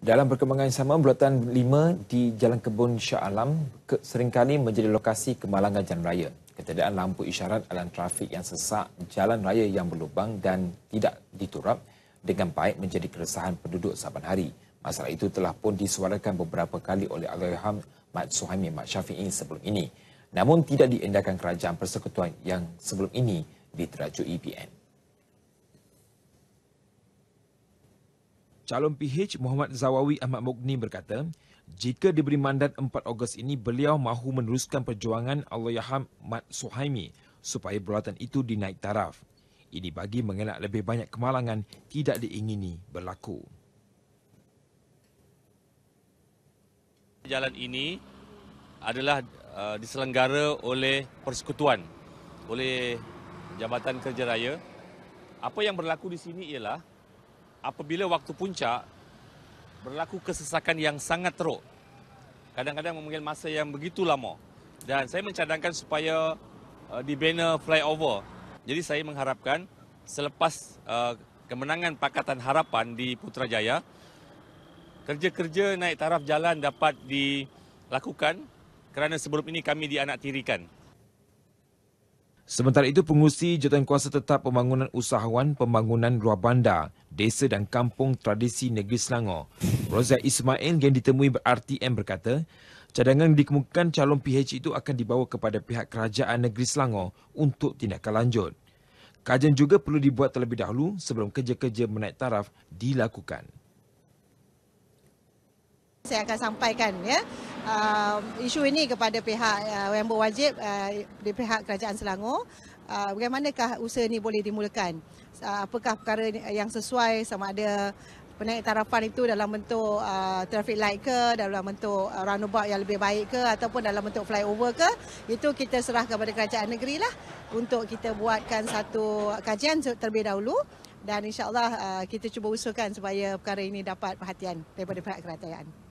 Dalam perkembangan yang sama, Bulatan 5 di Jalan Kebun Shah Alam seringkali menjadi lokasi kemalangan jalan raya. Ketidakan lampu isyarat alam trafik yang sesak, jalan raya yang berlubang dan tidak diturap dengan baik menjadi keresahan penduduk saban hari. Masalah itu telah pun disuarakan beberapa kali oleh Agaiham Mat Suhaimi Mat Syafi'i sebelum ini. Namun tidak diendahkan kerajaan persekutuan yang sebelum ini diteraju EPN. Calon PH Muhammad Zawawi Ahmad Mugni berkata, jika diberi mandat 4 Ogos ini, beliau mahu meneruskan perjuangan Yaham Mat Suhaimi supaya bulatan itu dinaik taraf. Ini bagi mengelak lebih banyak kemalangan tidak diingini berlaku. Jalan ini adalah uh, diselenggara oleh persekutuan, oleh Jabatan Kerja Raya. Apa yang berlaku di sini ialah apabila waktu puncak berlaku kesesakan yang sangat teruk. Kadang-kadang memanggil masa yang begitu lama. Dan saya mencadangkan supaya uh, dibina flyover. Jadi saya mengharapkan selepas uh, kemenangan Pakatan Harapan di Putrajaya, kerja-kerja naik taraf jalan dapat dilakukan kerana sebelum ini kami dianak tirikan. Sementara itu, pengusi jawatankuasa tetap pembangunan usahawan pembangunan Ruah Bandar, desa dan kampung tradisi negeri Selangor. Roza Ismail yang ditemui RTM berkata, cadangan dikemukakan calon PH itu akan dibawa kepada pihak kerajaan negeri Selangor untuk tindakan lanjut. Kajian juga perlu dibuat terlebih dahulu sebelum kerja-kerja menaik taraf dilakukan. Saya akan sampaikan ya uh, isu ini kepada pihak uh, yang berwajib uh, di pihak kerajaan Selangor uh, bagaimanakah usaha ini boleh dimulakan uh, apakah perkara uh, yang sesuai sama ada penaik tarafan itu dalam bentuk uh, traffic light ke dalam bentuk uh, runabout yang lebih baik ke ataupun dalam bentuk flyover ke itu kita serah kepada kerajaan negeri lah untuk kita buatkan satu kajian terlebih dahulu dan insyaAllah uh, kita cuba usulkan supaya perkara ini dapat perhatian daripada pihak kerajaan.